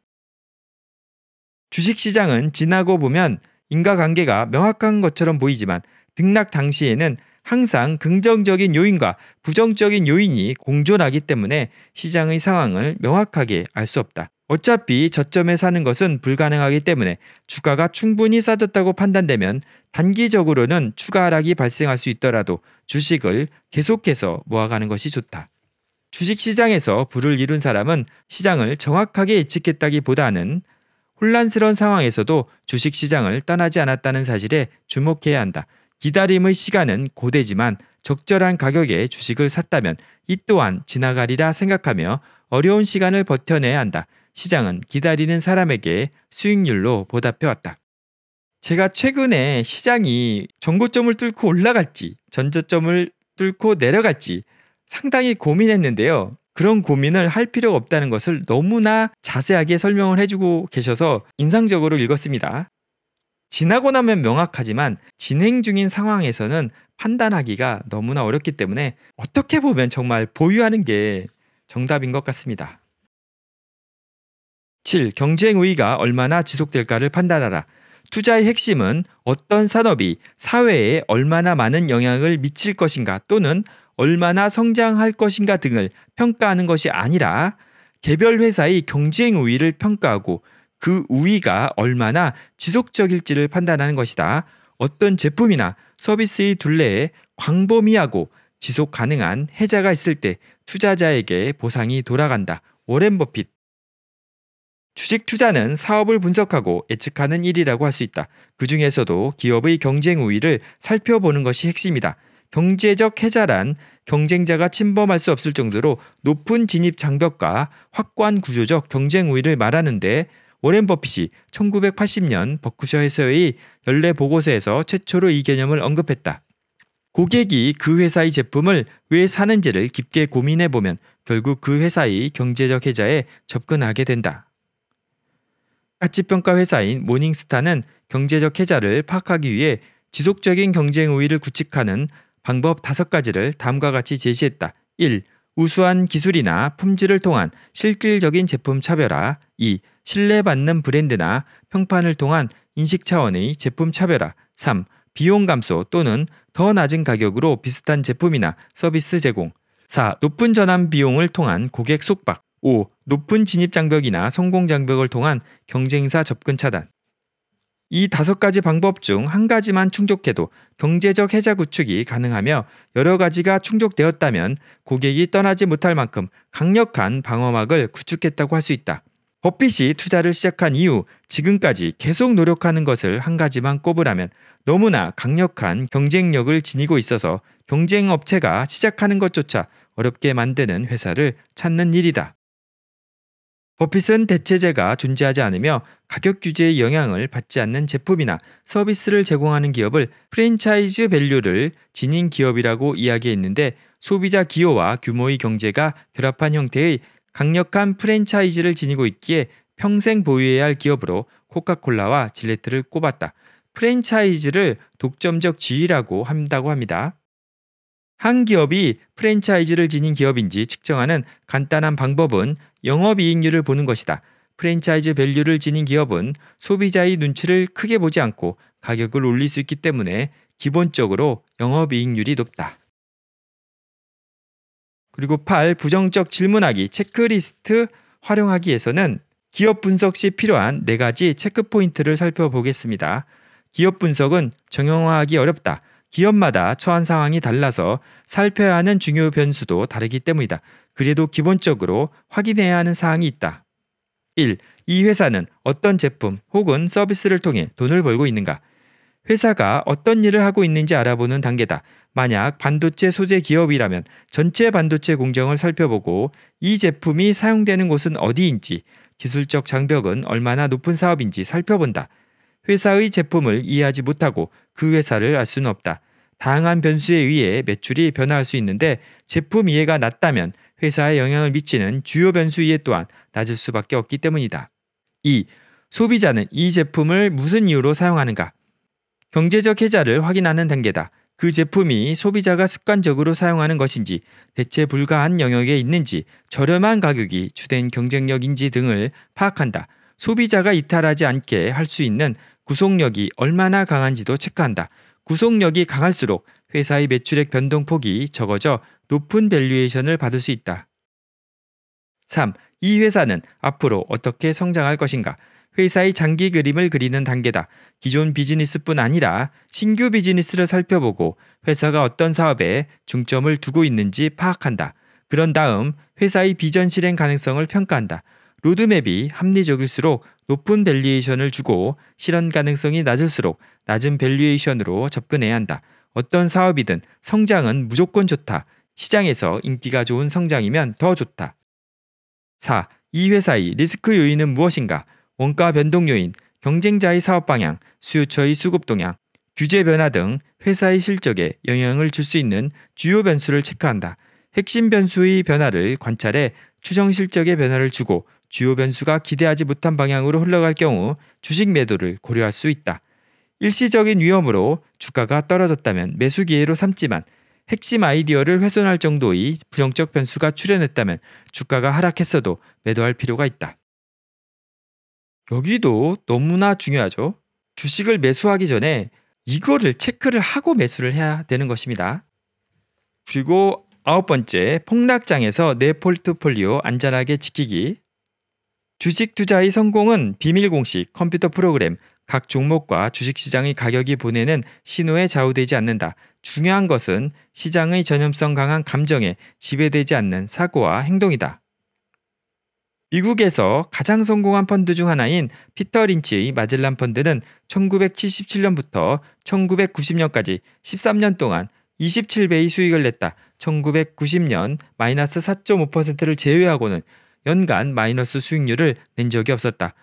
주식시장은 지나고 보면 인과관계가 명확한 것처럼 보이지만 등락 당시에는 항상 긍정적인 요인과 부정적인 요인이 공존하기 때문에 시장의 상황을 명확하게 알 수 없다. 어차피 저점에 사는 것은 불가능하기 때문에 주가가 충분히 싸졌다고 판단되면 단기적으로는 추가 하락이 발생할 수 있더라도 주식을 계속해서 모아가는 것이 좋다. 주식시장에서 부를 이룬 사람은 시장을 정확하게 예측했다기보다는 혼란스러운 상황에서도 주식 시장을 떠나지 않았다는 사실에 주목해야 한다. 기다림의 시간은 고되지만 적절한 가격에 주식을 샀다면 이 또한 지나가리라 생각하며 어려운 시간을 버텨내야 한다. 시장은 기다리는 사람에게 수익률로 보답해왔다. 제가 최근에 시장이 전고점을 뚫고 올라갈지 전저점을 뚫고 내려갈지 상당히 고민했는데요. 그런 고민을 할 필요가 없다는 것을 너무나 자세하게 설명을 해주고 계셔서 인상적으로 읽었습니다. 지나고 나면 명확하지만 진행 중인 상황에서는 판단하기가 너무나 어렵기 때문에 어떻게 보면 정말 보유하는 게 정답인 것 같습니다. 7. 경쟁 우위가 얼마나 지속될까를 판단하라. 투자의 핵심은 어떤 산업이 사회에 얼마나 많은 영향을 미칠 것인가 또는 얼마나 성장할 것인가 등을 평가하는 것이 아니라 개별 회사의 경쟁 우위를 평가하고 그 우위가 얼마나 지속적일지를 판단하는 것이다. 어떤 제품이나 서비스의 둘레에 광범위하고 지속 가능한 해자가 있을 때 투자자에게 보상이 돌아간다. 워렌 버핏. 주식 투자는 사업을 분석하고 예측하는 일이라고 할 수 있다. 그 중에서도 기업의 경쟁 우위를 살펴보는 것이 핵심이다. 경제적 해자란 경쟁자가 침범할 수 없을 정도로 높은 진입 장벽과 확고한 구조적 경쟁 우위를 말하는데 워렌 버핏이 1980년 버크셔에서의 연례 보고서에서 최초로 이 개념을 언급했다. 고객이 그 회사의 제품을 왜 사는지를 깊게 고민해 보면 결국 그 회사의 경제적 해자에 접근하게 된다. 가치평가 회사인 모닝스타는 경제적 해자를 파악하기 위해 지속적인 경쟁 우위를 구축하는 방법 다섯 가지를 다음과 같이 제시했다. 1. 우수한 기술이나 품질을 통한 실질적인 제품 차별화 2. 신뢰받는 브랜드나 평판을 통한 인식 차원의 제품 차별화 3. 비용 감소 또는 더 낮은 가격으로 비슷한 제품이나 서비스 제공 4. 높은 전환 비용을 통한 고객 속박 5. 높은 진입 장벽이나 성공 장벽을 통한 경쟁사 접근 차단 이 다섯 가지 방법 중 한 가지만 충족해도 경제적 해자 구축이 가능하며 여러 가지가 충족되었다면 고객이 떠나지 못할 만큼 강력한 방어막을 구축했다고 할 수 있다. 버핏이 투자를 시작한 이후 지금까지 계속 노력하는 것을 한 가지만 꼽으라면 너무나 강력한 경쟁력을 지니고 있어서 경쟁 업체가 시작하는 것조차 어렵게 만드는 회사를 찾는 일이다. 버핏은 대체제가 존재하지 않으며 가격 규제의 영향을 받지 않는 제품이나 서비스를 제공하는 기업을 프랜차이즈 밸류를 지닌 기업이라고 이야기했는데 소비자 기호와 규모의 경제가 결합한 형태의 강력한 프랜차이즈를 지니고 있기에 평생 보유해야 할 기업으로 코카콜라와 질레트를 꼽았다. 프랜차이즈를 독점적 지위라고 한다고 합니다. 한 기업이 프랜차이즈를 지닌 기업인지 측정하는 간단한 방법은 영업이익률을 보는 것이다. 프랜차이즈 밸류를 지닌 기업은 소비자의 눈치를 크게 보지 않고 가격을 올릴 수 있기 때문에 기본적으로 영업이익률이 높다. 그리고 8. 부정적 질문하기 체크리스트 활용하기에서는 기업 분석 시 필요한 네가지 체크포인트를 살펴보겠습니다. 기업 분석은 정형화하기 어렵다. 기업마다 처한 상황이 달라서 살펴야 하는 중요 변수도 다르기 때문이다. 그래도 기본적으로 확인해야 하는 사항이 있다. 1. 이 회사는 어떤 제품 혹은 서비스를 통해 돈을 벌고 있는가? 회사가 어떤 일을 하고 있는지 알아보는 단계다. 만약 반도체 소재 기업이라면 전체 반도체 공정을 살펴보고 이 제품이 사용되는 곳은 어디인지, 기술적 장벽은 얼마나 높은 사업인지 살펴본다. 회사의 제품을 이해하지 못하고 그 회사를 알 수는 없다. 다양한 변수에 의해 매출이 변화할 수 있는데 제품 이해가 낮다면 회사에 영향을 미치는 주요 변수 이해 또한 낮을 수밖에 없기 때문이다. 2. 소비자는 이 제품을 무슨 이유로 사용하는가? 경제적 해자를 확인하는 단계다. 그 제품이 소비자가 습관적으로 사용하는 것인지, 대체 불가한 영역에 있는지, 저렴한 가격이 주된 경쟁력인지 등을 파악한다. 소비자가 이탈하지 않게 할 수 있는 구속력이 얼마나 강한지도 체크한다. 구속력이 강할수록 회사의 매출액 변동폭이 적어져 높은 밸류에이션을 받을 수 있다. 3. 이 회사는 앞으로 어떻게 성장할 것인가? 회사의 장기 그림을 그리는 단계다. 기존 비즈니스뿐 아니라 신규 비즈니스를 살펴보고 회사가 어떤 사업에 중점을 두고 있는지 파악한다. 그런 다음 회사의 비전 실행 가능성을 평가한다. 로드맵이 합리적일수록 높은 밸류에이션을 주고 실현 가능성이 낮을수록 낮은 밸류에이션으로 접근해야 한다. 어떤 사업이든 성장은 무조건 좋다. 시장에서 인기가 좋은 성장이면 더 좋다. 4. 이 회사의 리스크 요인은 무엇인가? 원가 변동 요인, 경쟁자의 사업 방향, 수요처의 수급 동향, 규제 변화 등 회사의 실적에 영향을 줄 수 있는 주요 변수를 체크한다. 핵심 변수의 변화를 관찰해 추정 실적의 변화를 주고 주요 변수가 기대하지 못한 방향으로 흘러갈 경우 주식 매도를 고려할 수 있다. 일시적인 위험으로 주가가 떨어졌다면 매수 기회로 삼지만 핵심 아이디어를 훼손할 정도의 부정적 변수가 출현했다면 주가가 하락했어도 매도할 필요가 있다. 여기도 너무나 중요하죠. 주식을 매수하기 전에 이거를 체크를 하고 매수를 해야 되는 것입니다. 그리고 아홉 번째, 폭락장에서 내 포트폴리오 안전하게 지키기. 주식 투자의 성공은 비밀 공식, 컴퓨터 프로그램, 각 종목과 주식 시장의 가격이 보내는 신호에 좌우되지 않는다. 중요한 것은 시장의 전염성 강한 감정에 지배되지 않는 사고와 행동이다. 미국에서 가장 성공한 펀드 중 하나인 피터 린치의 마젤란 펀드는 1977년부터 1990년까지 13년 동안 27배의 수익을 냈다. 1990년 마이너스 4.5%를 제외하고는 연간 마이너스 수익률을 낸 적이 없었다.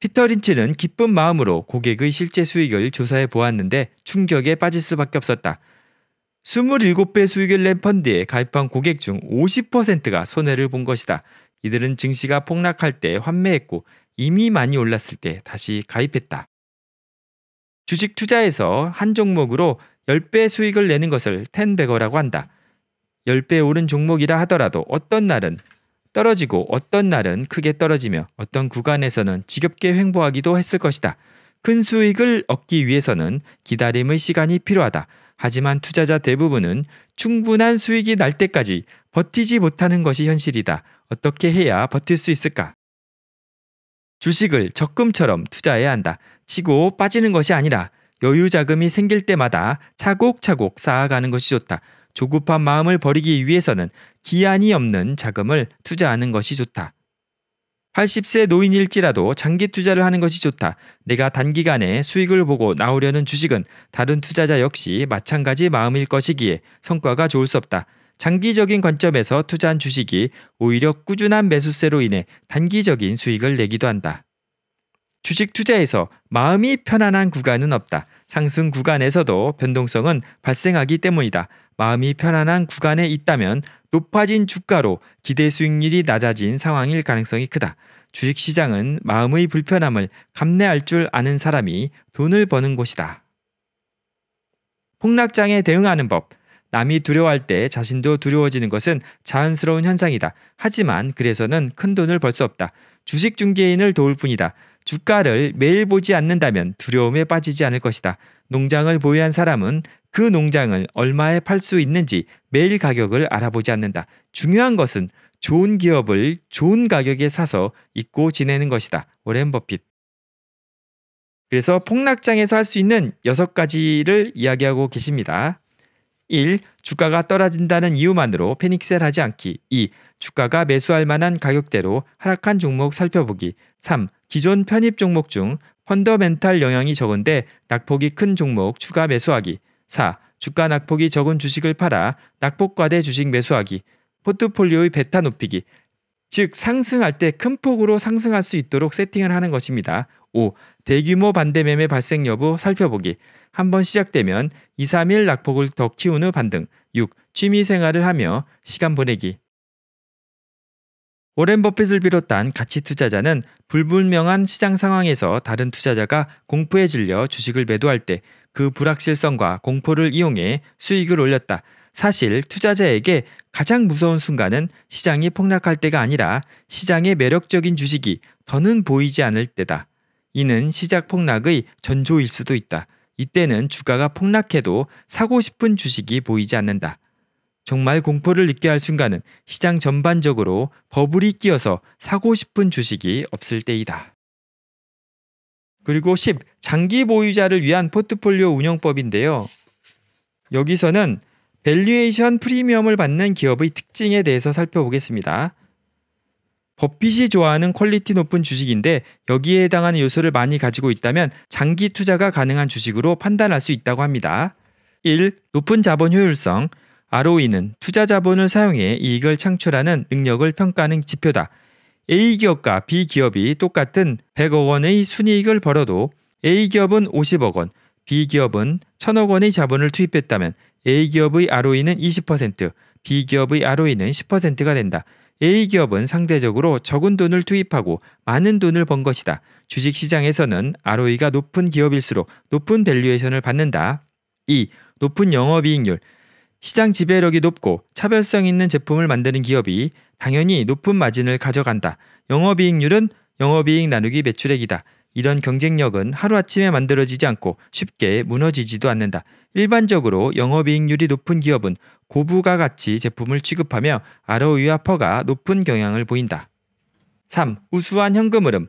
피터 린치는 기쁜 마음으로 고객의 실제 수익을 조사해 보았는데 충격에 빠질 수밖에 없었다. 27배 수익을 낸 펀드에 가입한 고객 중 50%가 손해를 본 것이다. 이들은 증시가 폭락할 때 환매했고 이미 많이 올랐을 때 다시 가입했다. 주식 투자에서 한 종목으로 10배 수익을 내는 것을 텐베거라고 한다. 10배 오른 종목이라 하더라도 어떤 날은 떨어지고 어떤 날은 크게 떨어지며 어떤 구간에서는 지겹게 횡보하기도 했을 것이다. 큰 수익을 얻기 위해서는 기다림의 시간이 필요하다. 하지만 투자자 대부분은 충분한 수익이 날 때까지 버티지 못하는 것이 현실이다. 어떻게 해야 버틸 수 있을까? 주식을 적금처럼 투자해야 한다. 치고 빠지는 것이 아니라 여유 자금이 생길 때마다 차곡차곡 쌓아가는 것이 좋다. 조급한 마음을 버리기 위해서는 기한이 없는 자금을 투자하는 것이 좋다. 80세 노인일지라도 장기 투자를 하는 것이 좋다. 내가 단기간에 수익을 보고 나오려는 주식은 다른 투자자 역시 마찬가지 마음일 것이기에 성과가 좋을 수 없다. 장기적인 관점에서 투자한 주식이 오히려 꾸준한 매수세로 인해 단기적인 수익을 내기도 한다. 주식 투자에서 마음이 편안한 구간은 없다. 상승 구간에서도 변동성은 발생하기 때문이다. 마음이 편안한 구간에 있다면 높아진 주가로 기대 수익률이 낮아진 상황일 가능성이 크다. 주식 시장은 마음의 불편함을 감내할 줄 아는 사람이 돈을 버는 곳이다. 폭락장에 대응하는 법. 남이 두려워할 때 자신도 두려워지는 것은 자연스러운 현상이다. 하지만 그래서는 큰 돈을 벌 수 없다. 주식 중개인을 도울 뿐이다. 주가를 매일 보지 않는다면 두려움에 빠지지 않을 것이다. 농장을 보유한 사람은 그 농장을 얼마에 팔 수 있는지 매일 가격을 알아보지 않는다. 중요한 것은 좋은 기업을 좋은 가격에 사서 잊고 지내는 것이다. 워렌 버핏. 그래서 폭락장에서 할 수 있는 여섯 가지를 이야기하고 계십니다. 1. 주가가 떨어진다는 이유만으로 패닉셀하지 않기 2. 주가가 매수할 만한 가격대로 하락한 종목 살펴보기 3. 기존 편입 종목 중 펀더멘탈 영향이 적은데 낙폭이 큰 종목 추가 매수하기 4. 주가 낙폭이 적은 주식을 팔아 낙폭과대 주식 매수하기 포트폴리오의 베타 높이기 즉 상승할 때 큰 폭으로 상승할 수 있도록 세팅을 하는 것입니다. 5. 대규모 반대 매매 발생 여부 살펴보기. 한번 시작되면 2, 3일 낙폭을 더 키운 후 반등. 6. 취미 생활을 하며 시간 보내기. 오렌 버핏을 비롯한 가치 투자자는 불분명한 시장 상황에서 다른 투자자가 공포에 질려 주식을 매도할 때 그 불확실성과 공포를 이용해 수익을 올렸다. 사실 투자자에게 가장 무서운 순간은 시장이 폭락할 때가 아니라 시장의 매력적인 주식이 더는 보이지 않을 때다. 이는 시작 폭락의 전조일 수도 있다. 이때는 주가가 폭락해도 사고 싶은 주식이 보이지 않는다. 정말 공포를 느껴야 할 순간은 시장 전반적으로 버블이 끼어서 사고 싶은 주식이 없을 때이다. 그리고 10. 장기 보유자를 위한 포트폴리오 운영법인데요. 여기서는 밸류에이션 프리미엄을 받는 기업의 특징에 대해서 살펴보겠습니다. 버핏이 좋아하는 퀄리티 높은 주식인데 여기에 해당하는 요소를 많이 가지고 있다면 장기 투자가 가능한 주식으로 판단할 수 있다고 합니다. 1. 높은 자본 효율성 ROE는 투자 자본을 사용해 이익을 창출하는 능력을 평가하는 지표다. A 기업과 B 기업이 똑같은 100억 원의 순이익을 벌어도 A 기업은 50억 원, B 기업은 1000억 원의 자본을 투입했다면 A기업의 ROE는 20%, B기업의 ROE는 10%가 된다. A기업은 상대적으로 적은 돈을 투입하고 많은 돈을 번 것이다. 주식시장에서는 ROE가 높은 기업일수록 높은 밸류에이션을 받는다. 2. 높은 영업이익률. 시장 지배력이 높고 차별성 있는 제품을 만드는 기업이 당연히 높은 마진을 가져간다. 영업이익률은 영업이익 나누기 매출액이다. 이런 경쟁력은 하루아침에 만들어지지 않고 쉽게 무너지지도 않는다. 일반적으로 영업이익률이 높은 기업은 고부가 가치 제품을 취급하며 ROE와 퍼가 높은 경향을 보인다. 3. 우수한 현금 흐름.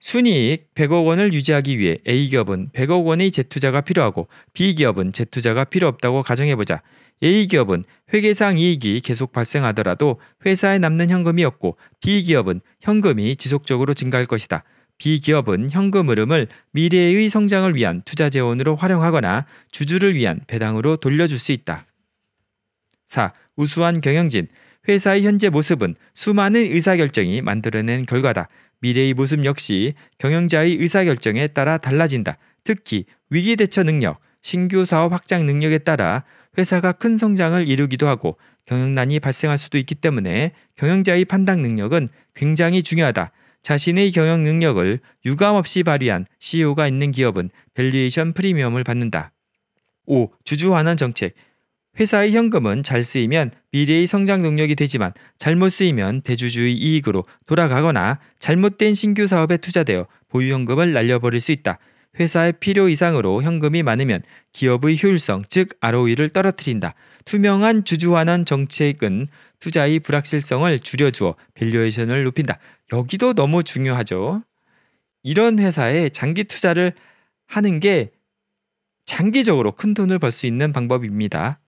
순이익 100억 원을 유지하기 위해 A기업은 100억 원의 재투자가 필요하고 B기업은 재투자가 필요 없다고 가정해보자. A기업은 회계상 이익이 계속 발생하더라도 회사에 남는 현금이 없고 B기업은 현금이 지속적으로 증가할 것이다. 비기업은 현금 흐름을 미래의 성장을 위한 투자 재원으로 활용하거나 주주를 위한 배당으로 돌려줄 수 있다. 4. 우수한 경영진. 회사의 현재 모습은 수많은 의사결정이 만들어낸 결과다. 미래의 모습 역시 경영자의 의사결정에 따라 달라진다. 특히 위기 대처 능력, 신규 사업 확장 능력에 따라 회사가 큰 성장을 이루기도 하고 경영난이 발생할 수도 있기 때문에 경영자의 판단 능력은 굉장히 중요하다. 자신의 경영 능력을 유감없이 발휘한 CEO가 있는 기업은 밸류에이션 프리미엄을 받는다. 5. 주주 환원 정책. 회사의 현금은 잘 쓰이면 미래의 성장 동력이 되지만 잘못 쓰이면 대주주의 이익으로 돌아가거나 잘못된 신규 사업에 투자되어 보유 현금을 날려버릴 수 있다. 회사의 필요 이상으로 현금이 많으면 기업의 효율성, 즉 ROE를 떨어뜨린다. 투명한 주주환원 정책은 투자의 불확실성을 줄여주어 밸류에이션을 높인다. 여기도 너무 중요하죠. 이런 회사에 장기 투자를 하는 게 장기적으로 큰 돈을 벌 수 있는 방법입니다.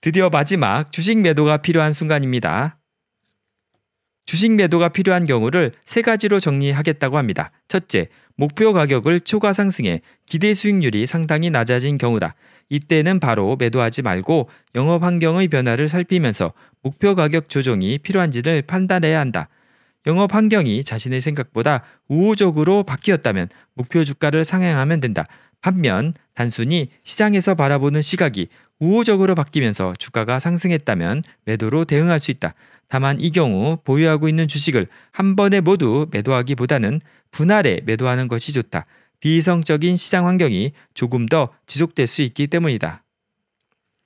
드디어 마지막 주식 매도가 필요한 순간입니다. 주식 매도가 필요한 경우를 세 가지로 정리하겠다고 합니다. 첫째, 목표 가격을 초과 상승해 기대 수익률이 상당히 낮아진 경우다. 이때는 바로 매도하지 말고 영업 환경의 변화를 살피면서 목표 가격 조정이 필요한지를 판단해야 한다. 영업 환경이 자신의 생각보다 우호적으로 바뀌었다면 목표 주가를 상향하면 된다. 반면 단순히 시장에서 바라보는 시각이 우호적으로 바뀌면서 주가가 상승했다면 매도로 대응할 수 있다. 다만 이 경우 보유하고 있는 주식을 한 번에 모두 매도하기보다는 분할에 매도하는 것이 좋다. 비이성적인 시장 환경이 조금 더 지속될 수 있기 때문이다.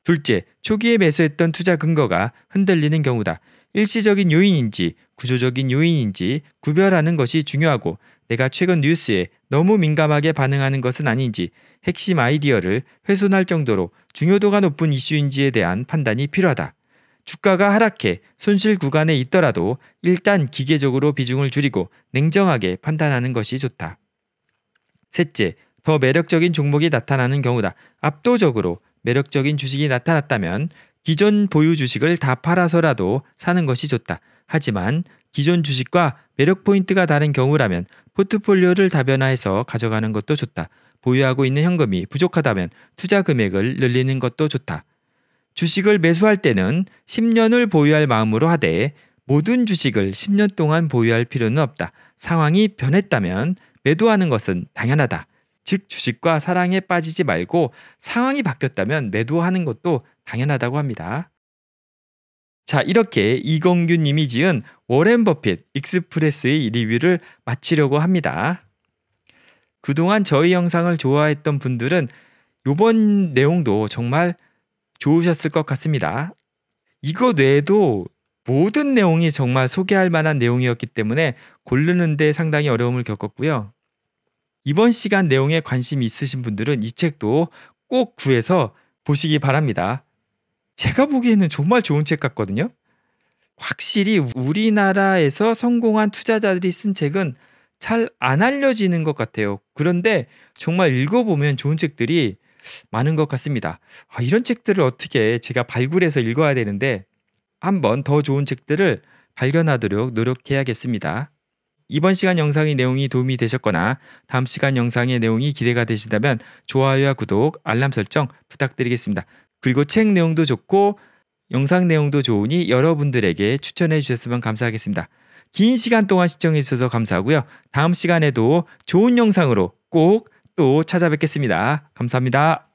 둘째, 초기에 매수했던 투자 근거가 흔들리는 경우다. 일시적인 요인인지 구조적인 요인인지 구별하는 것이 중요하고 내가 최근 뉴스에 너무 민감하게 반응하는 것은 아닌지 핵심 아이디어를 훼손할 정도로 중요도가 높은 이슈인지에 대한 판단이 필요하다. 주가가 하락해 손실 구간에 있더라도 일단 기계적으로 비중을 줄이고 냉정하게 판단하는 것이 좋다. 셋째, 더 매력적인 종목이 나타나는 경우다. 압도적으로 매력적인 주식이 나타났다면 기존 보유 주식을 다 팔아서라도 사는 것이 좋다. 하지만 기존 주식과 매력 포인트가 다른 경우라면 포트폴리오를 다변화해서 가져가는 것도 좋다. 보유하고 있는 현금이 부족하다면 투자 금액을 늘리는 것도 좋다. 주식을 매수할 때는 10년을 보유할 마음으로 하되 모든 주식을 10년 동안 보유할 필요는 없다. 상황이 변했다면 매도하는 것은 당연하다. 즉 주식과 사랑에 빠지지 말고 상황이 바뀌었다면 매도하는 것도 당연하다고 합니다. 자, 이렇게 이건규 님이 지은 워렌 버핏 익스프레스의 리뷰를 마치려고 합니다. 그동안 저희 영상을 좋아했던 분들은 요번 내용도 정말 좋으셨을 것 같습니다. 이거 외에도 모든 내용이 정말 소개할 만한 내용이었기 때문에 고르는데 상당히 어려움을 겪었고요. 이번 시간 내용에 관심 있으신 분들은 이 책도 꼭 구해서 보시기 바랍니다. 제가 보기에는 정말 좋은 책 같거든요. 확실히 우리나라에서 성공한 투자자들이 쓴 책은 잘 안 알려지는 것 같아요. 그런데 정말 읽어보면 좋은 책들이 많은 것 같습니다. 아, 이런 책들을 어떻게 제가 발굴해서 읽어야 되는데 한번 더 좋은 책들을 발견하도록 노력해야겠습니다. 이번 시간 영상의 내용이 도움이 되셨거나 다음 시간 영상의 내용이 기대가 되신다면 좋아요와 구독, 알람 설정 부탁드리겠습니다. 그리고 책 내용도 좋고 영상 내용도 좋으니 여러분들에게 추천해 주셨으면 감사하겠습니다. 긴 시간 동안 시청해 주셔서 감사하고요. 다음 시간에도 좋은 영상으로 꼭 또 찾아뵙겠습니다. 감사합니다.